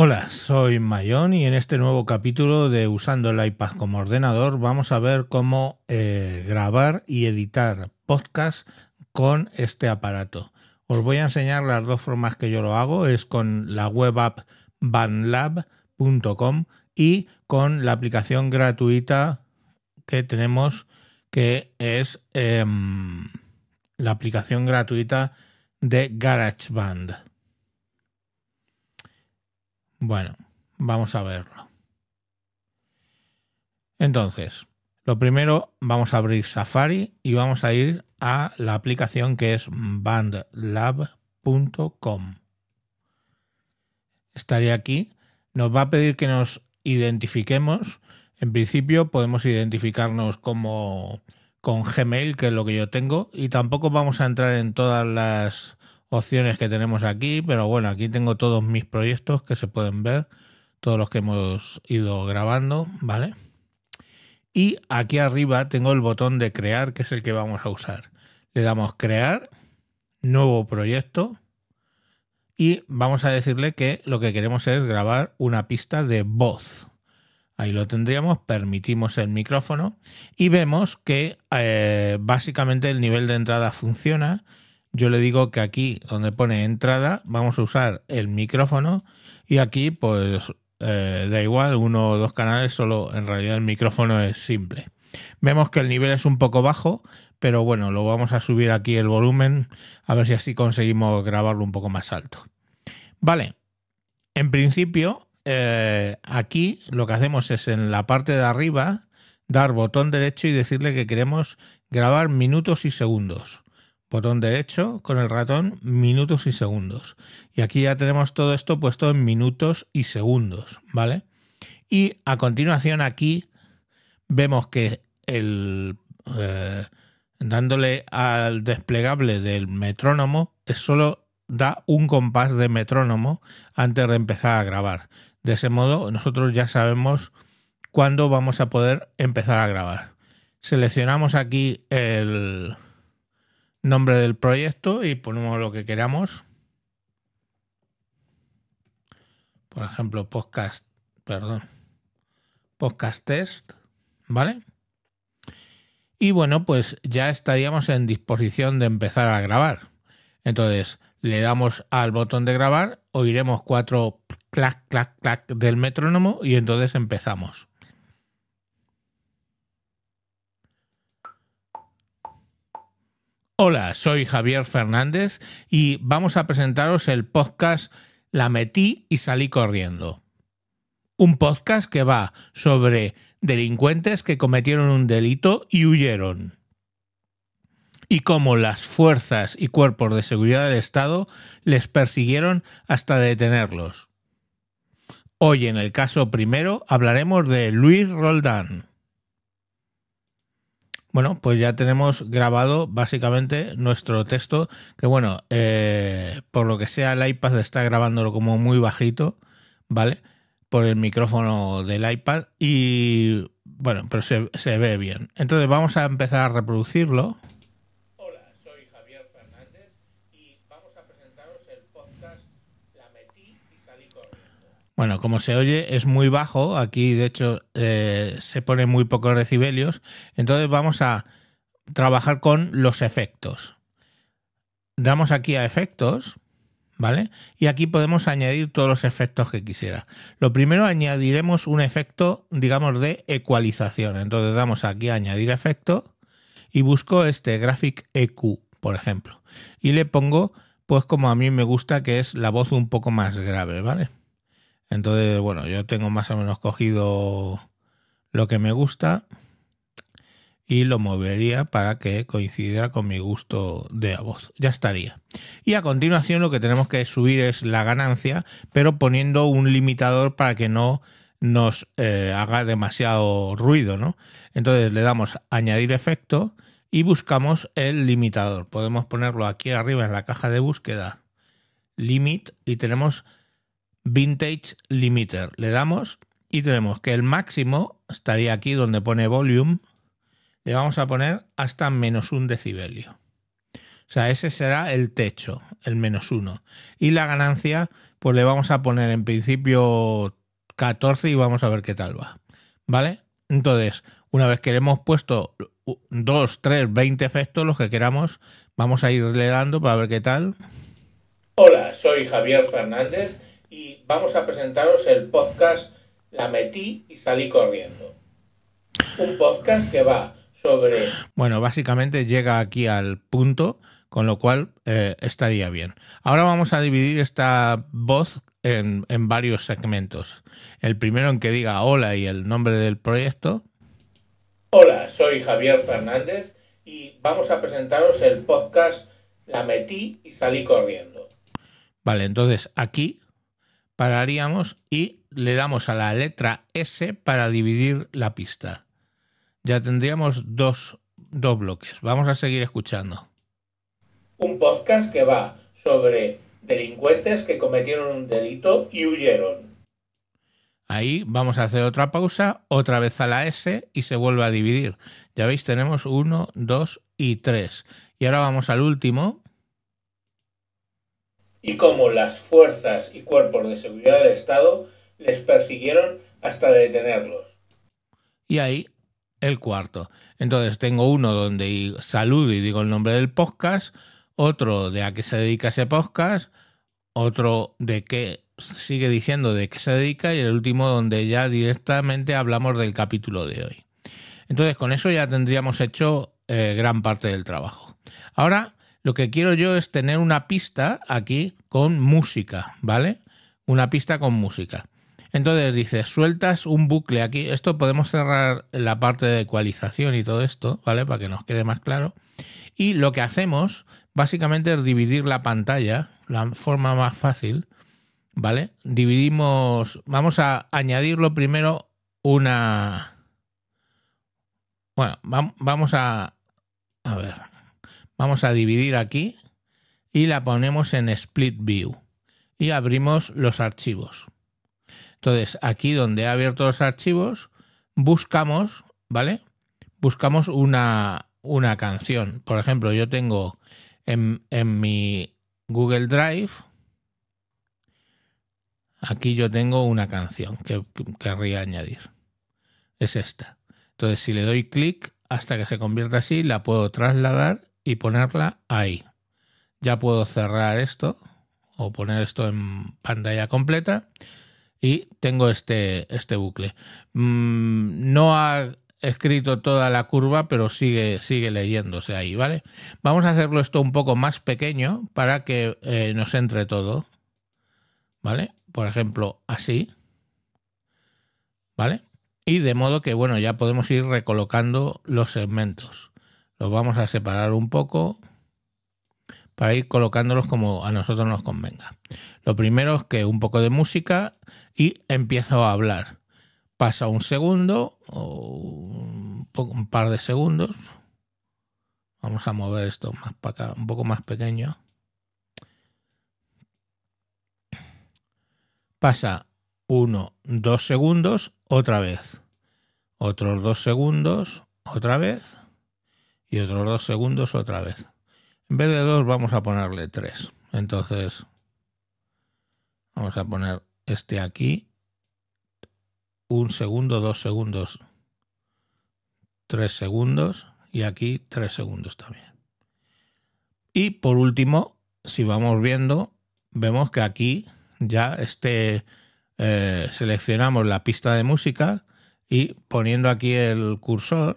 Hola, soy Mayón y en este nuevo capítulo de Usando el iPad como ordenador vamos a ver cómo eh, grabar y editar podcast con este aparato. Os voy a enseñar las dos formas que yo lo hago, es con la web app bandlab.com y con la aplicación gratuita que tenemos que es em, la aplicación gratuita de GarageBand. Bueno, vamos a verlo. Entonces, lo primero, vamos a abrir Safari y vamos a ir a la aplicación que es bandlab.com. Estaría aquí. Nos va a pedir que nos identifiquemos. En principio podemos identificarnos como con Gmail, que es lo que yo tengo, y tampoco vamos a entrar en todas las opciones que tenemos aquí, pero bueno, aquí tengo todos mis proyectos que se pueden ver, todos los que hemos ido grabando, ¿vale? Y aquí arriba tengo el botón de crear, que es el que vamos a usar. Le damos crear, nuevo proyecto, y vamos a decirle que lo que queremos es grabar una pista de voz. Ahí lo tendríamos, permitimos el micrófono y vemos que eh, básicamente el nivel de entrada funciona yo le digo que aquí donde pone entrada vamos a usar el micrófono y aquí pues eh, da igual, uno o dos canales, solo en realidad el micrófono es simple. Vemos que el nivel es un poco bajo, pero bueno, lo vamos a subir aquí el volumen, a ver si así conseguimos grabarlo un poco más alto. Vale, en principio eh, aquí lo que hacemos es en la parte de arriba dar botón derecho y decirle que queremos grabar minutos y segundos botón derecho con el ratón, minutos y segundos. Y aquí ya tenemos todo esto puesto en minutos y segundos, ¿vale? Y a continuación aquí vemos que el... Eh, dándole al desplegable del metrónomo, solo da un compás de metrónomo antes de empezar a grabar. De ese modo nosotros ya sabemos cuándo vamos a poder empezar a grabar. Seleccionamos aquí el, nombre del proyecto y ponemos lo que queramos. Por ejemplo, podcast, perdón, podcast test, ¿vale? Y bueno, pues ya estaríamos en disposición de empezar a grabar. Entonces, le damos al botón de grabar, oiremos cuatro clac, clac, clac del metrónomo y entonces empezamos. Hola, soy Javier Fernández y vamos a presentaros el podcast La metí y salí corriendo. Un podcast que va sobre delincuentes que cometieron un delito y huyeron. Y cómo las fuerzas y cuerpos de seguridad del Estado les persiguieron hasta detenerlos. Hoy en el caso primero hablaremos de Luis Roldán. Bueno, pues ya tenemos grabado básicamente nuestro texto, que bueno, eh, por lo que sea el iPad está grabándolo como muy bajito, ¿vale? Por el micrófono del iPad y bueno, pero se, se ve bien. Entonces vamos a empezar a reproducirlo. Bueno, como se oye, es muy bajo. Aquí, de hecho, eh, se pone muy pocos decibelios. Entonces vamos a trabajar con los efectos. Damos aquí a efectos, ¿vale? Y aquí podemos añadir todos los efectos que quisiera. Lo primero añadiremos un efecto, digamos, de ecualización. Entonces damos aquí a añadir efecto y busco este Graphic EQ, por ejemplo. Y le pongo, pues como a mí me gusta, que es la voz un poco más grave, ¿vale? Entonces, bueno, yo tengo más o menos cogido lo que me gusta y lo movería para que coincidiera con mi gusto de voz. Ya estaría. Y a continuación lo que tenemos que subir es la ganancia, pero poniendo un limitador para que no nos eh, haga demasiado ruido, ¿no? Entonces le damos añadir efecto y buscamos el limitador. Podemos ponerlo aquí arriba en la caja de búsqueda, limit, y tenemos Vintage Limiter. Le damos y tenemos que el máximo estaría aquí donde pone volume. Le vamos a poner hasta menos un decibelio. O sea, ese será el techo, el menos uno. Y la ganancia, pues le vamos a poner en principio 14 y vamos a ver qué tal va. ¿Vale? Entonces, una vez que le hemos puesto 2, 3, 20 efectos, los que queramos, vamos a irle dando para ver qué tal. Hola, soy Javier Fernández vamos a presentaros el podcast La metí y salí corriendo. Un podcast que va sobre... Bueno, básicamente llega aquí al punto, con lo cual eh, estaría bien. Ahora vamos a dividir esta voz en, en varios segmentos. El primero en que diga hola y el nombre del proyecto. Hola, soy Javier Fernández y vamos a presentaros el podcast La metí y salí corriendo. Vale, entonces aquí pararíamos y le damos a la letra S para dividir la pista. Ya tendríamos dos, dos bloques. Vamos a seguir escuchando. Un podcast que va sobre delincuentes que cometieron un delito y huyeron. Ahí vamos a hacer otra pausa, otra vez a la S y se vuelve a dividir. Ya veis, tenemos uno, dos y tres. Y ahora vamos al último, y cómo las fuerzas y cuerpos de seguridad del Estado les persiguieron hasta detenerlos. Y ahí el cuarto. Entonces tengo uno donde saludo y digo el nombre del podcast, otro de a qué se dedica ese podcast, otro de qué sigue diciendo de qué se dedica y el último donde ya directamente hablamos del capítulo de hoy. Entonces con eso ya tendríamos hecho eh, gran parte del trabajo. Ahora lo que quiero yo es tener una pista aquí con música, ¿vale? Una pista con música. Entonces dice, sueltas un bucle aquí. Esto podemos cerrar la parte de ecualización y todo esto, ¿vale? Para que nos quede más claro. Y lo que hacemos básicamente es dividir la pantalla, la forma más fácil, ¿vale? Dividimos, vamos a añadirlo primero una... Bueno, vamos a... A ver, Vamos a dividir aquí y la ponemos en Split View y abrimos los archivos. Entonces, aquí donde ha abierto los archivos, buscamos, ¿vale? Buscamos una, canción. Por ejemplo, yo tengo en, mi Google Drive, aquí yo tengo una canción que, que querría añadir. Es esta. Entonces, si le doy clic hasta que se convierta así, la puedo trasladar y ponerla ahí. Ya puedo cerrar esto o poner esto en pantalla completa y tengo este, este bucle. Mm, no ha escrito toda la curva, pero sigue, sigue leyéndose ahí, ¿vale? Vamos a hacerlo esto un poco más pequeño para que eh, nos entre todo, ¿vale? Por ejemplo, así, ¿vale? Y de modo que, bueno, ya podemos ir recolocando los segmentos. Los vamos a separar un poco para ir colocándolos como a nosotros nos convenga. Lo primero es que un poco de música y empiezo a hablar. Pasa un segundo o un, par de segundos. Vamos a mover esto más para acá, un poco más pequeño. Pasa uno, dos segundos, otra vez. Otros dos segundos, otra vez y otros dos segundos otra vez. En vez de dos vamos a ponerle tres. Entonces vamos a poner este aquí. Un segundo, dos segundos, tres segundos y aquí tres segundos también. Y por último, si vamos viendo, vemos que aquí ya este, eh, seleccionamos la pista de música y poniendo aquí el cursor,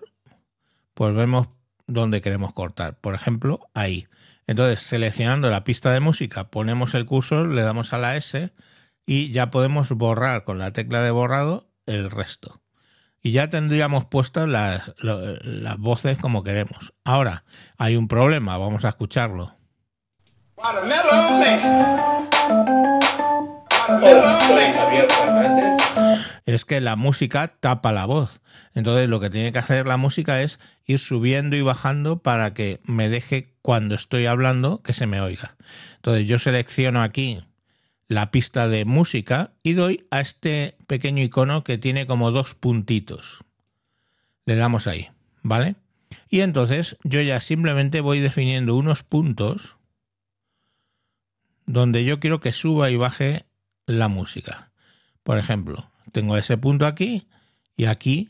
pues vemos donde queremos cortar. Por ejemplo, ahí. Entonces, seleccionando la pista de música, ponemos el cursor, le damos a la S y ya podemos borrar con la tecla de borrado el resto. Y ya tendríamos puestas las, las voces como queremos. Ahora, hay un problema, vamos a escucharlo. Oh. Es que la música tapa la voz. Entonces lo que tiene que hacer la música es ir subiendo y bajando para que me deje cuando estoy hablando que se me oiga. Entonces yo selecciono aquí la pista de música y doy a este pequeño icono que tiene como dos puntitos. Le damos ahí, ¿vale? Y entonces yo ya simplemente voy definiendo unos puntos donde yo quiero que suba y baje la música. Por ejemplo, tengo ese punto aquí y aquí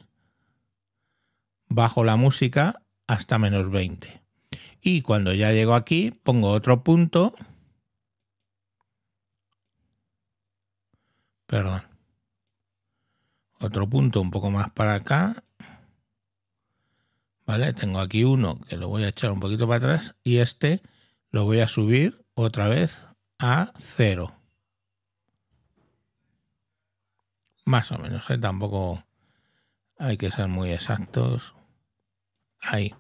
bajo la música hasta menos 20. Y cuando ya llego aquí, pongo otro punto. Perdón. Otro punto un poco más para acá. ¿Vale? Tengo aquí uno que lo voy a echar un poquito para atrás y este lo voy a subir otra vez a cero. Más o menos, ¿eh? tampoco hay que ser muy exactos. Ahí.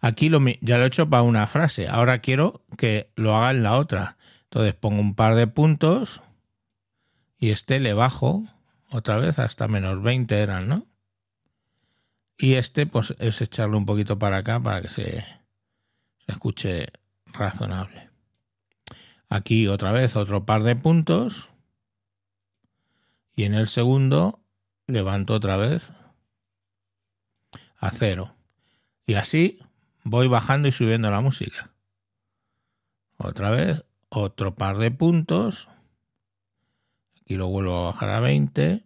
Aquí lo, ya lo he hecho para una frase. Ahora quiero que lo haga en la otra. Entonces pongo un par de puntos y este le bajo otra vez hasta menos 20 eran, ¿no? Y este pues es echarlo un poquito para acá para que se, se escuche razonable. Aquí otra vez otro par de puntos y en el segundo levanto otra vez a cero. Y así voy bajando y subiendo la música. Otra vez, otro par de puntos. Aquí lo vuelvo a bajar a 20.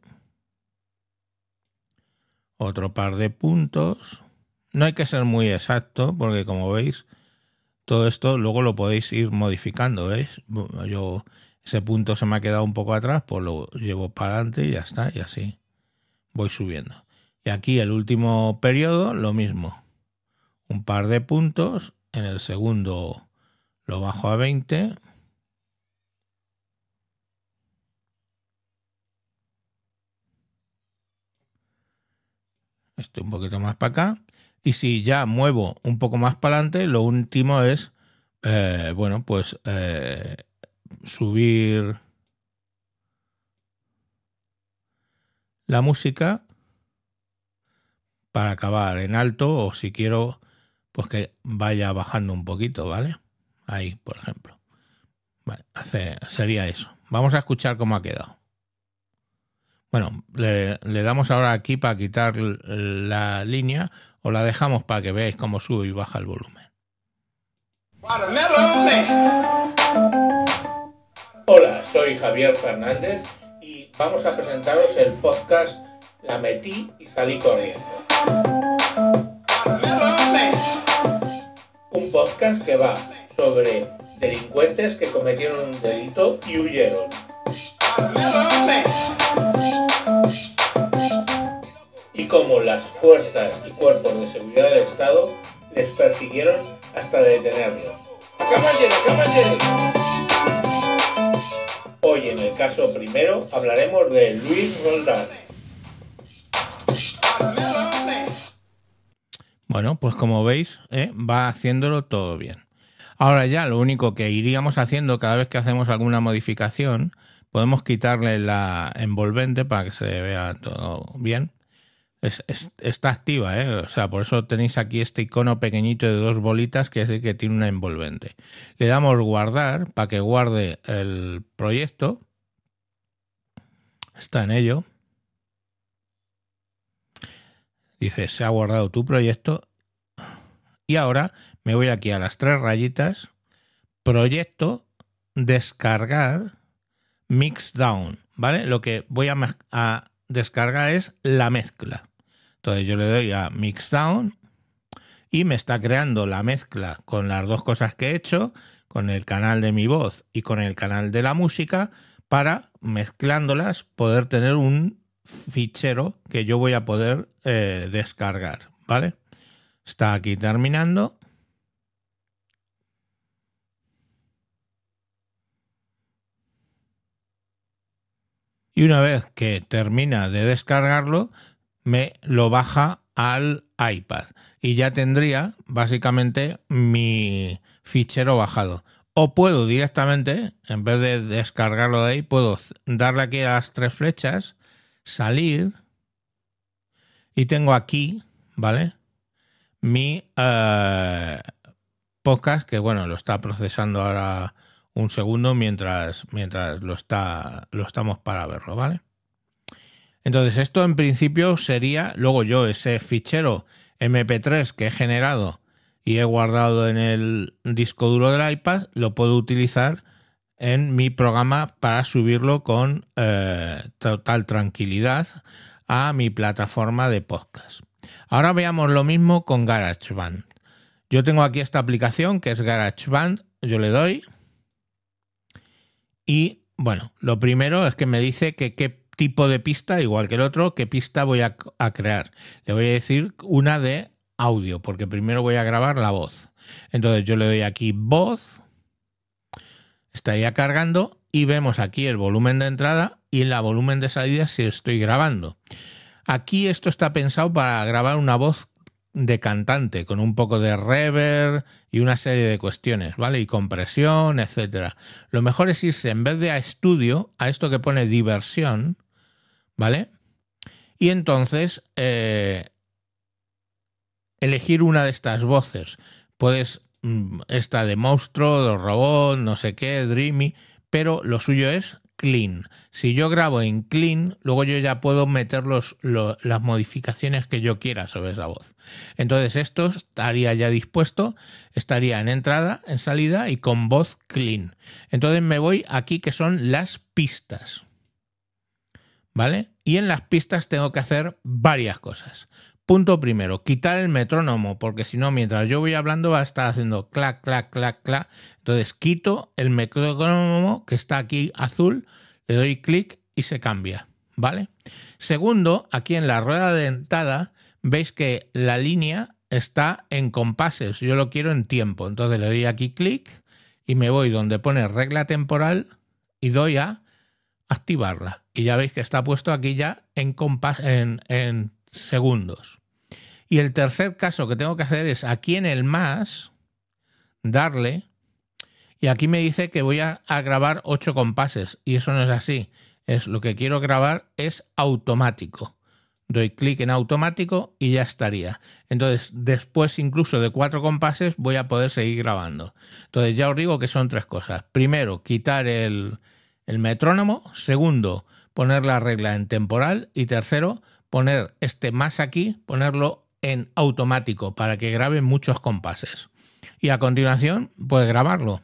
Otro par de puntos. No hay que ser muy exacto porque como veis, todo esto luego lo podéis ir modificando, ¿veis? Yo ese punto se me ha quedado un poco atrás, pues lo llevo para adelante y ya está, y así voy subiendo. Y aquí el último periodo, lo mismo. Un par de puntos, en el segundo lo bajo a 20. estoy un poquito más para acá. Y si ya muevo un poco más para adelante, lo último es, eh, bueno, pues eh, subir la música para acabar en alto o si quiero pues que vaya bajando un poquito, ¿vale? Ahí, por ejemplo. sería eso. Vamos a escuchar cómo ha quedado. Bueno, le, le, damos ahora aquí para quitar la línea o la dejamos para que veáis cómo sube y baja el volumen soy Javier Fernández y vamos a presentaros el podcast La metí y salí corriendo. Un podcast que va sobre delincuentes que cometieron un delito y huyeron. Y como las fuerzas y cuerpos de seguridad del Estado les persiguieron hasta detenerlos. ¡Caballero, Hoy en el caso primero hablaremos de Luis Roldán. Bueno, pues como veis, ¿eh? va haciéndolo todo bien. Ahora ya lo único que iríamos haciendo cada vez que hacemos alguna modificación, podemos quitarle la envolvente para que se vea todo bien está activa, ¿eh? o sea, por eso tenéis aquí este icono pequeñito de dos bolitas que es que tiene una envolvente. Le damos guardar para que guarde el proyecto. Está en ello. Dice, se ha guardado tu proyecto. Y ahora me voy aquí a las tres rayitas. Proyecto, descargar, mixdown. ¿Vale? Lo que voy a descargar es la mezcla. Entonces yo le doy a Mixdown y me está creando la mezcla con las dos cosas que he hecho, con el canal de mi voz y con el canal de la música, para mezclándolas poder tener un fichero que yo voy a poder eh, descargar, ¿vale? Está aquí terminando. Y una vez que termina de descargarlo, me lo baja al iPad y ya tendría básicamente mi fichero bajado. O puedo directamente, en vez de descargarlo de ahí, puedo darle aquí a las tres flechas, salir y tengo aquí, ¿vale? Mi eh, podcast que, bueno, lo está procesando ahora un segundo mientras, mientras lo, está, lo estamos para verlo, ¿vale? Entonces, esto en principio sería, luego yo ese fichero MP3 que he generado y he guardado en el disco duro del iPad, lo puedo utilizar en mi programa para subirlo con eh, total tranquilidad a mi plataforma de podcast. Ahora veamos lo mismo con GarageBand. Yo tengo aquí esta aplicación que es GarageBand, yo le doy y bueno, lo primero es que me dice que qué tipo de pista, igual que el otro, qué pista voy a, crear. Le voy a decir una de audio, porque primero voy a grabar la voz. Entonces yo le doy aquí voz, estaría cargando y vemos aquí el volumen de entrada y el volumen de salida si estoy grabando. Aquí esto está pensado para grabar una voz de cantante con un poco de reverb y una serie de cuestiones, ¿vale? Y compresión, etcétera. Lo mejor es irse en vez de a estudio, a esto que pone diversión, ¿vale? Y entonces eh, elegir una de estas voces. Puedes mm, esta de monstruo, de robot, no sé qué, dreamy, pero lo suyo es clean. Si yo grabo en clean, luego yo ya puedo meter las modificaciones que yo quiera sobre esa voz. Entonces esto estaría ya dispuesto, estaría en entrada, en salida y con voz clean. Entonces me voy aquí que son las pistas. ¿vale? Y en las pistas tengo que hacer varias cosas. Punto primero, quitar el metrónomo, porque si no, mientras yo voy hablando va a estar haciendo clac, clac, clac, clac. Entonces quito el metrónomo que está aquí azul, le doy clic y se cambia, ¿vale? Segundo, aquí en la rueda dentada veis que la línea está en compases, yo lo quiero en tiempo, entonces le doy aquí clic y me voy donde pone regla temporal y doy a activarla. Y ya veis que está puesto aquí ya en, en, en segundos. Y el tercer caso que tengo que hacer es aquí en el más, darle, y aquí me dice que voy a, grabar ocho compases, y eso no es así. Es lo que quiero grabar es automático. Doy clic en automático y ya estaría. Entonces, después incluso de cuatro compases voy a poder seguir grabando. Entonces, ya os digo que son tres cosas. Primero, quitar el, el metrónomo, segundo, poner la regla en temporal y tercero, poner este más aquí, ponerlo en automático para que grabe muchos compases. Y a continuación, pues grabarlo.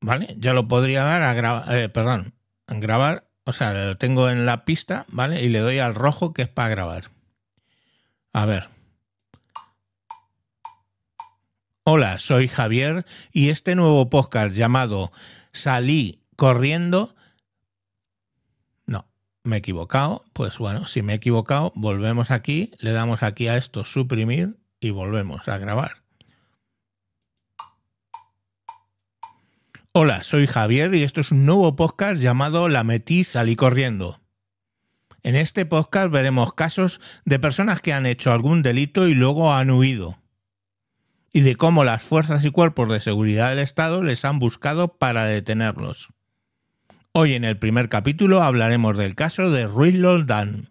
¿Vale? Ya lo podría dar a grabar, eh, perdón, grabar, o sea, lo tengo en la pista, ¿vale? Y le doy al rojo que es para grabar. A ver. Hola, soy Javier y este nuevo podcast llamado Salí corriendo. No, me he equivocado. Pues bueno, si me he equivocado, volvemos aquí, le damos aquí a esto suprimir y volvemos a grabar. Hola, soy Javier y esto es un nuevo podcast llamado La metí, salí corriendo. En este podcast veremos casos de personas que han hecho algún delito y luego han huido y de cómo las fuerzas y cuerpos de seguridad del Estado les han buscado para detenerlos. Hoy en el primer capítulo hablaremos del caso de Ruiz Loldán.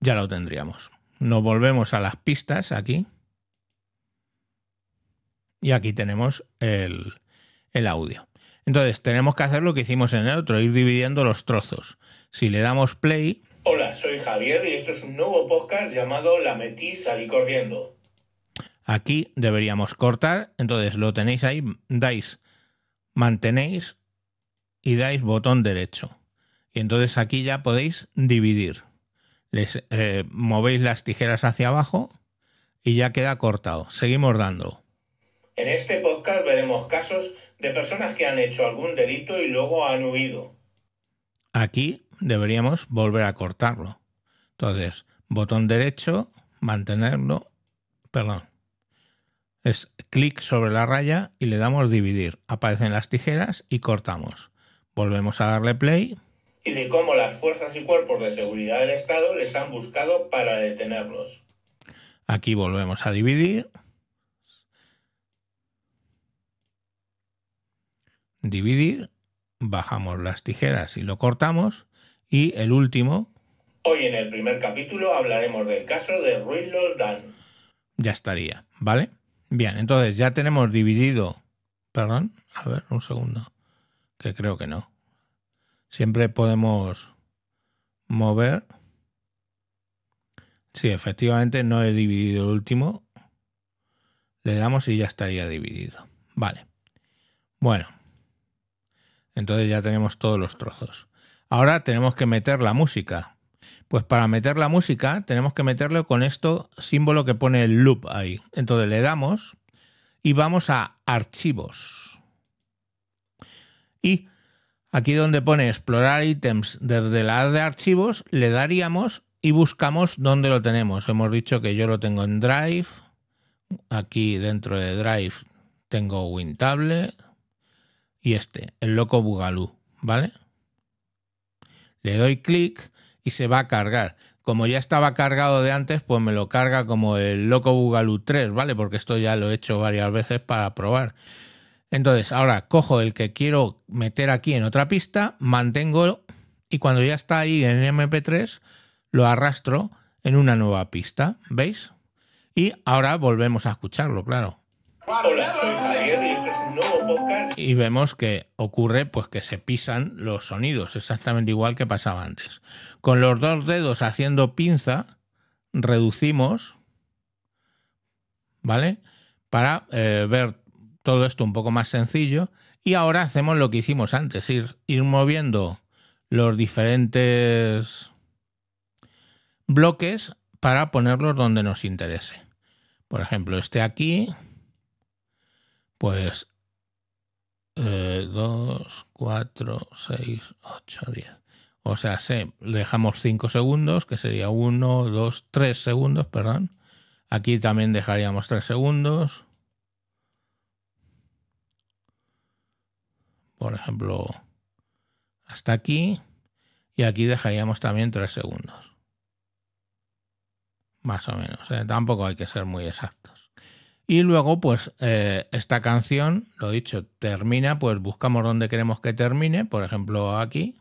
Ya lo tendríamos. Nos volvemos a las pistas aquí. Y aquí tenemos el, el audio. Entonces tenemos que hacer lo que hicimos en el otro, ir dividiendo los trozos. Si le damos play... Hola, soy Javier y esto es un nuevo podcast llamado La metí salí corriendo. Aquí deberíamos cortar, entonces lo tenéis ahí, dais, mantenéis y dais botón derecho. Y entonces aquí ya podéis dividir. Les eh, movéis las tijeras hacia abajo y ya queda cortado. Seguimos dando. En este podcast veremos casos de personas que han hecho algún delito y luego han huido. Aquí deberíamos volver a cortarlo. Entonces, botón derecho, mantenerlo, perdón, es clic sobre la raya y le damos dividir. Aparecen las tijeras y cortamos. Volvemos a darle play. Y de cómo las fuerzas y cuerpos de seguridad del Estado les han buscado para detenerlos. Aquí volvemos a dividir. Dividir. Bajamos las tijeras y lo cortamos. Y el último. Hoy en el primer capítulo hablaremos del caso de Ruiz Loldán. Ya estaría, ¿vale? Bien, entonces ya tenemos dividido. Perdón, a ver, un segundo. Que creo que no. Siempre podemos mover. Sí, efectivamente no he dividido el último. Le damos y ya estaría dividido. Vale. Bueno. Entonces ya tenemos todos los trozos. Ahora tenemos que meter la música. Pues para meter la música tenemos que meterlo con esto símbolo que pone el loop ahí. Entonces le damos y vamos a archivos. Y aquí donde pone explorar ítems desde la de archivos, le daríamos y buscamos dónde lo tenemos. Hemos dicho que yo lo tengo en Drive. Aquí dentro de Drive tengo Wintable y este, el loco Bugalú, ¿vale? Le doy clic se va a cargar. Como ya estaba cargado de antes, pues me lo carga como el Loco Bugalú 3, ¿vale? Porque esto ya lo he hecho varias veces para probar. Entonces, ahora cojo el que quiero meter aquí en otra pista, mantengo y cuando ya está ahí en MP3, lo arrastro en una nueva pista, ¿veis? Y ahora volvemos a escucharlo, claro. Y vemos que ocurre pues que se pisan los sonidos, exactamente igual que pasaba antes. Con los dos dedos haciendo pinza, reducimos, ¿vale? Para eh, ver todo esto un poco más sencillo. Y ahora hacemos lo que hicimos antes, ir, ir moviendo los diferentes bloques para ponerlos donde nos interese. Por ejemplo, este aquí, pues 2, 4, 6, 8, 10. O sea, se, dejamos 5 segundos, que sería 1, 2, 3 segundos, perdón. Aquí también dejaríamos 3 segundos. Por ejemplo, hasta aquí. Y aquí dejaríamos también 3 segundos. Más o menos. ¿eh? Tampoco hay que ser muy exactos. Y luego, pues, eh, esta canción, lo dicho, termina, pues buscamos dónde queremos que termine, por ejemplo, aquí.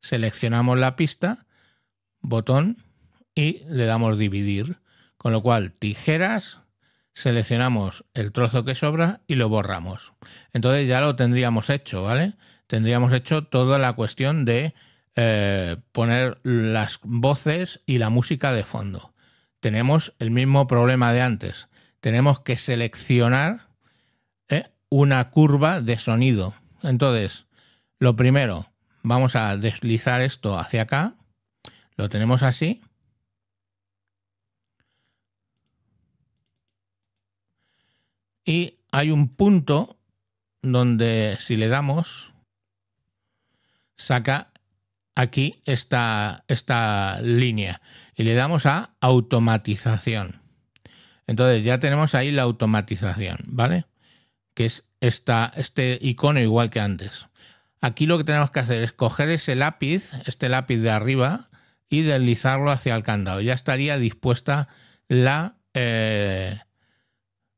Seleccionamos la pista, botón, y le damos dividir. Con lo cual, tijeras, seleccionamos el trozo que sobra y lo borramos. Entonces ya lo tendríamos hecho, ¿vale? Tendríamos hecho toda la cuestión de eh, poner las voces y la música de fondo tenemos el mismo problema de antes. Tenemos que seleccionar ¿eh? una curva de sonido. Entonces, lo primero, vamos a deslizar esto hacia acá. Lo tenemos así. Y hay un punto donde si le damos, saca aquí esta, esta línea y le damos a automatización. Entonces ya tenemos ahí la automatización, ¿vale? Que es este icono igual que antes. Aquí lo que tenemos que hacer es coger ese lápiz, este lápiz de arriba, y deslizarlo hacia el candado. Ya estaría dispuesta la eh,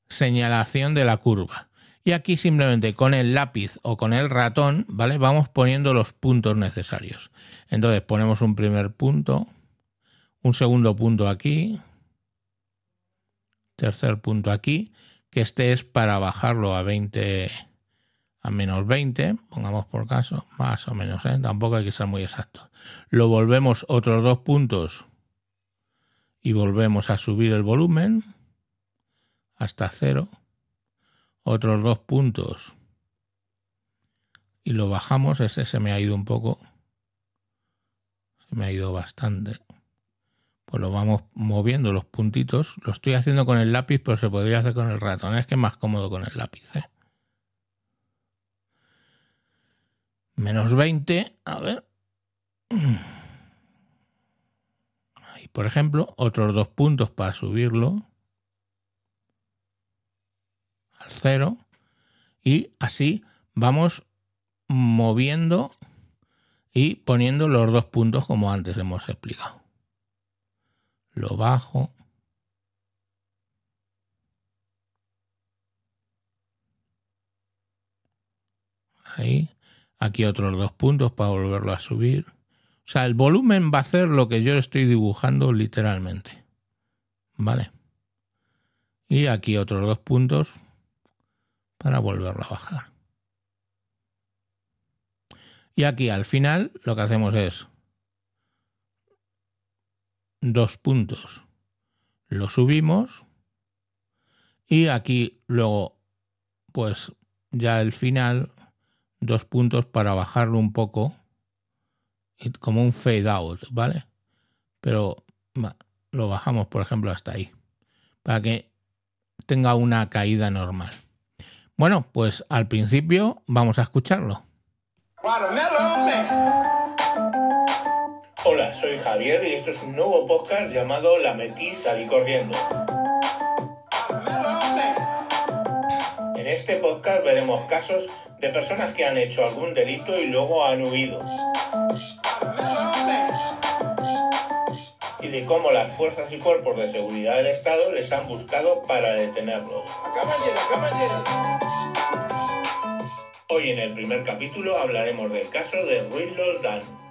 señalación de la curva. Y aquí simplemente con el lápiz o con el ratón, ¿vale? Vamos poniendo los puntos necesarios. Entonces ponemos un primer punto, un segundo punto aquí, tercer punto aquí, que este es para bajarlo a 20, a menos 20, pongamos por caso, más o menos, ¿eh? tampoco hay que ser muy exacto. Lo volvemos otros dos puntos y volvemos a subir el volumen hasta cero, otros dos puntos y lo bajamos, este se me ha ido un poco, se me ha ido bastante pues lo vamos moviendo los puntitos. Lo estoy haciendo con el lápiz, pero se podría hacer con el ratón. Es que es más cómodo con el lápiz. ¿eh? Menos 20, a ver. Ahí, por ejemplo, otros dos puntos para subirlo al cero. Y así vamos moviendo y poniendo los dos puntos como antes hemos explicado lo bajo. Ahí. Aquí otros dos puntos para volverlo a subir. O sea, el volumen va a hacer lo que yo estoy dibujando literalmente. ¿Vale? Y aquí otros dos puntos para volverlo a bajar. Y aquí al final lo que hacemos es dos puntos. Lo subimos y aquí luego pues ya el final dos puntos para bajarlo un poco como un fade out, ¿vale? Pero lo bajamos, por ejemplo, hasta ahí, para que tenga una caída normal. Bueno, pues al principio vamos a escucharlo. Hola, soy Javier y esto es un nuevo podcast llamado La Metis salí corriendo. En este podcast veremos casos de personas que han hecho algún delito y luego han huido. Y de cómo las fuerzas y cuerpos de seguridad del Estado les han buscado para detenerlos. Hoy en el primer capítulo hablaremos del caso de Ruiz Loldán.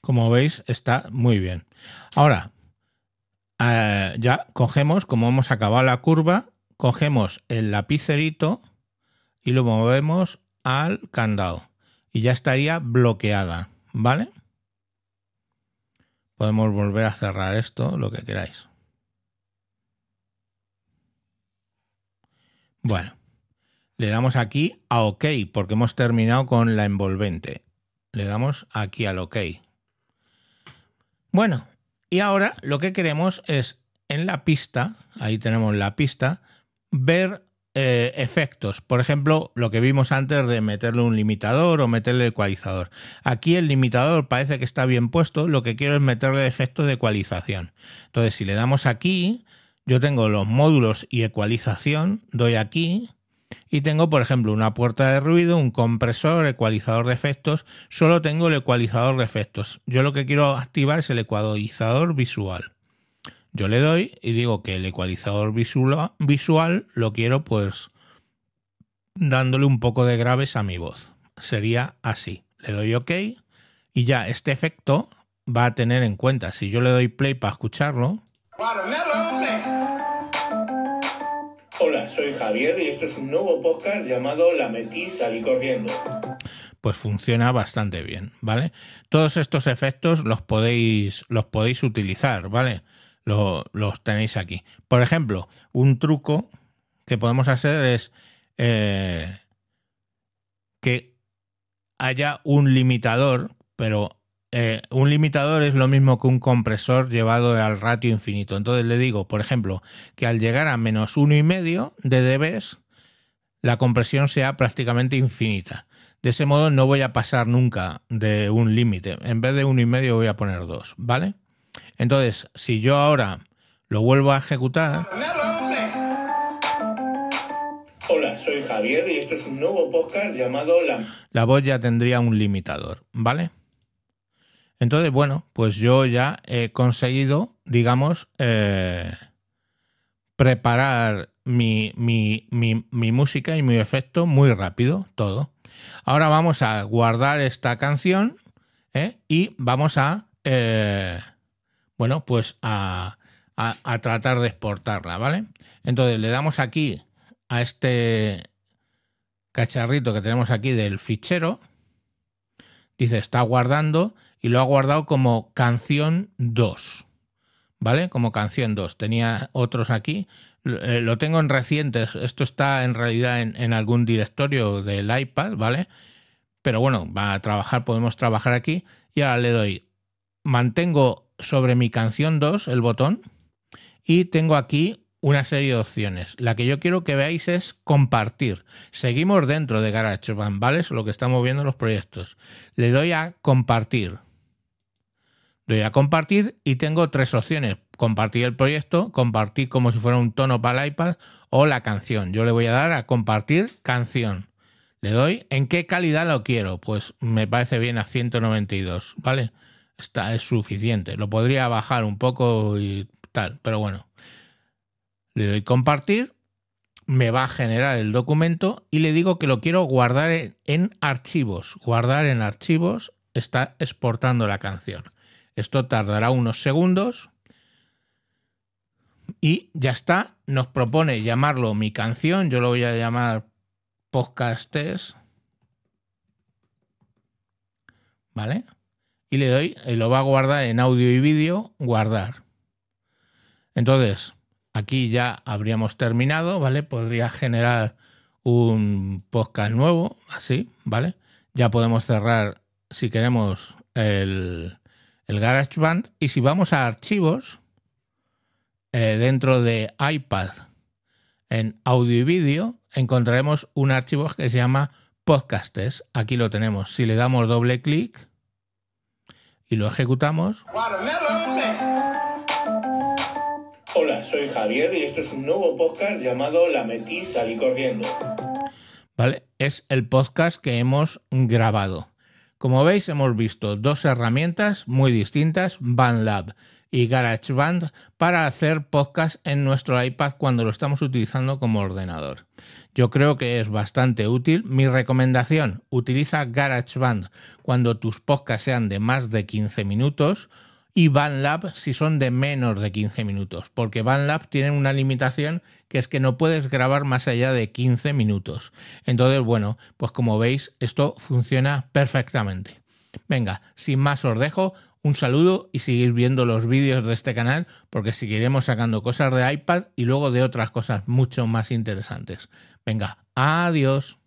Como veis, está muy bien. Ahora, eh, ya cogemos, como hemos acabado la curva, cogemos el lapicerito y lo movemos al candado. Y ya estaría bloqueada, ¿vale? Podemos volver a cerrar esto, lo que queráis. Bueno, le damos aquí a OK porque hemos terminado con la envolvente. Le damos aquí al OK. Bueno, y ahora lo que queremos es en la pista, ahí tenemos la pista, ver eh, efectos. Por ejemplo, lo que vimos antes de meterle un limitador o meterle ecualizador. Aquí el limitador parece que está bien puesto, lo que quiero es meterle efectos de ecualización. Entonces, si le damos aquí, yo tengo los módulos y ecualización, doy aquí, y tengo, por ejemplo, una puerta de ruido, un compresor, ecualizador de efectos. Solo tengo el ecualizador de efectos. Yo lo que quiero activar es el ecualizador visual. Yo le doy y digo que el ecualizador visual, lo quiero pues dándole un poco de graves a mi voz. Sería así. Le doy OK y ya este efecto va a tener en cuenta. Si yo le doy play para escucharlo... Hola, soy Javier y esto es un nuevo podcast llamado La metis salí corriendo. Pues funciona bastante bien, ¿vale? Todos estos efectos los podéis, los podéis utilizar, ¿vale? los tenéis aquí. Por ejemplo, un truco que podemos hacer es eh, que haya un limitador, pero eh, un limitador es lo mismo que un compresor llevado al ratio infinito. Entonces le digo, por ejemplo, que al llegar a menos uno y medio de dBs, la compresión sea prácticamente infinita. De ese modo no voy a pasar nunca de un límite. En vez de uno y medio voy a poner dos, ¿vale? Entonces, si yo ahora lo vuelvo a ejecutar. Hola, soy Javier y esto es un nuevo podcast llamado La. La voz ya tendría un limitador, ¿vale? Entonces, bueno, pues yo ya he conseguido, digamos, eh, preparar mi, música y mi efecto muy rápido, todo. Ahora vamos a guardar esta canción ¿eh? y vamos a, eh, bueno, pues a, a tratar de exportarla, ¿vale? Entonces le damos aquí a este cacharrito que tenemos aquí del fichero, dice está guardando y lo ha guardado como canción 2. ¿Vale? Como canción 2. Tenía otros aquí. Lo eh, tengo en recientes. Esto está en realidad en, algún directorio del iPad, ¿vale? Pero bueno, va a trabajar, podemos trabajar aquí. Y ahora le doy. Mantengo sobre mi canción 2 el botón. Y tengo aquí una serie de opciones. La que yo quiero que veáis es compartir. Seguimos dentro de GarageBand, ¿vale? Es lo que estamos viendo en los proyectos. Le doy a compartir doy a compartir y tengo tres opciones. Compartir el proyecto, compartir como si fuera un tono para el iPad o la canción. Yo le voy a dar a compartir canción. Le doy en qué calidad lo quiero. Pues me parece bien a 192, ¿vale? Está, es suficiente. Lo podría bajar un poco y tal, pero bueno. Le doy compartir, me va a generar el documento y le digo que lo quiero guardar en archivos. Guardar en archivos está exportando la canción. Esto tardará unos segundos. Y ya está. Nos propone llamarlo mi canción. Yo lo voy a llamar podcastes. ¿Vale? Y le doy y lo va a guardar en audio y vídeo. Guardar. Entonces, aquí ya habríamos terminado, ¿vale? Podría generar un podcast nuevo, así, ¿vale? Ya podemos cerrar, si queremos, el, el GarageBand. Y si vamos a archivos, eh, dentro de iPad, en audio y vídeo, encontraremos un archivo que se llama Podcastes. Aquí lo tenemos. Si le damos doble clic y lo ejecutamos. Hola, soy Javier y esto es un nuevo podcast llamado La metí salí corriendo. Vale, es el podcast que hemos grabado. Como veis hemos visto dos herramientas muy distintas, BandLab y GarageBand, para hacer podcasts en nuestro iPad cuando lo estamos utilizando como ordenador. Yo creo que es bastante útil. Mi recomendación, utiliza GarageBand cuando tus podcasts sean de más de 15 minutos y VanLab si son de menos de 15 minutos, porque VanLab tienen una limitación que es que no puedes grabar más allá de 15 minutos. Entonces, bueno, pues como veis, esto funciona perfectamente. Venga, sin más os dejo, un saludo y seguir viendo los vídeos de este canal porque seguiremos sacando cosas de iPad y luego de otras cosas mucho más interesantes. Venga, adiós.